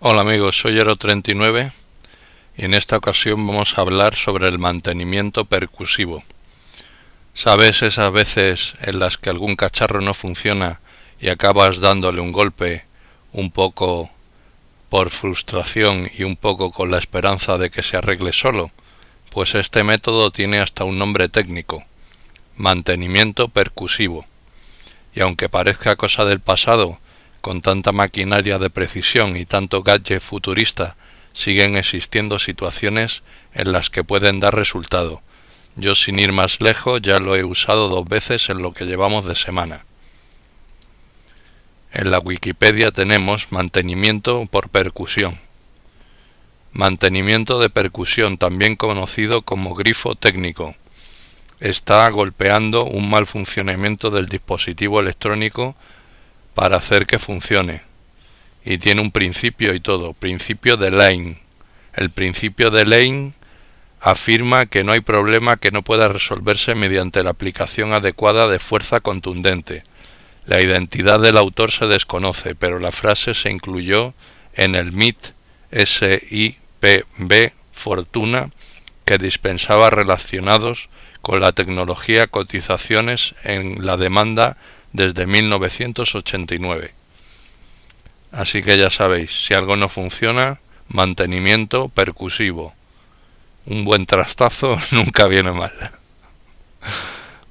Hola amigos, soy Ero39 y en esta ocasión vamos a hablar sobre el mantenimiento percusivo. ¿Sabes esas veces en las que algún cacharro no funciona y acabas dándole un golpe un poco por frustración y un poco con la esperanza de que se arregle solo? Pues este método tiene hasta un nombre técnico, mantenimiento percusivo. Y aunque parezca cosa del pasado, con tanta maquinaria de precisión y tanto gadget futurista, siguen existiendo situaciones en las que pueden dar resultado. Yo sin ir más lejos ya lo he usado dos veces en lo que llevamos de semana. En la Wikipedia tenemos mantenimiento por percusión. Mantenimiento de percusión, también conocido como grifo técnico. Está golpeando un mal funcionamiento del dispositivo electrónico para hacer que funcione. Y tiene un principio y todo, principio de Lane. El principio de Lane afirma que no hay problema que no pueda resolverse mediante la aplicación adecuada de fuerza contundente. La identidad del autor se desconoce, pero la frase se incluyó en el MIT SIPB Fortuna que dispensaba relacionados con la tecnología cotizaciones en la demanda desde 1989. Así que ya sabéis, si algo no funciona, mantenimiento percusivo. Un buen trastazo nunca viene mal.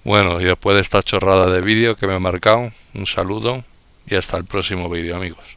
Bueno, y después de esta chorrada de vídeo que me he marcado, un saludo y hasta el próximo vídeo amigos.